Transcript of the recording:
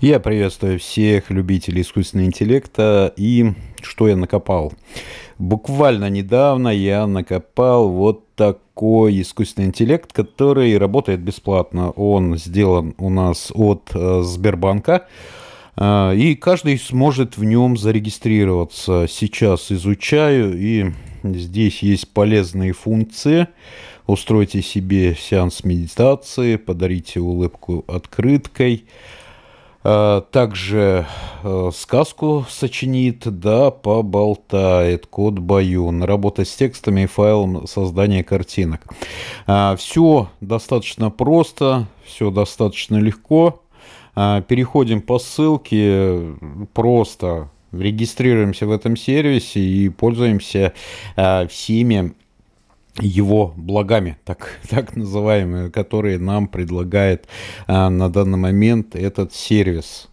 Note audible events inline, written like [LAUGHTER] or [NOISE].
Я приветствую всех любителей искусственного интеллекта и что я накопал. Буквально недавно я накопал вот такой искусственный интеллект, который работает бесплатно. Он сделан у нас от э, Сбербанка. Э, и каждый сможет в нем зарегистрироваться. Сейчас изучаю, и здесь есть полезные функции. Устройте себе сеанс медитации, подарите улыбку открыткой. Э, также э, сказку сочинит, да, поболтает, код баюн, работа с текстами и файлом создания картинок. Э, все достаточно просто, все достаточно легко. Переходим по ссылке, просто регистрируемся в этом сервисе и пользуемся всеми его благами, так, [LAUGHS] так называемые, которые нам предлагает а, на данный момент этот сервис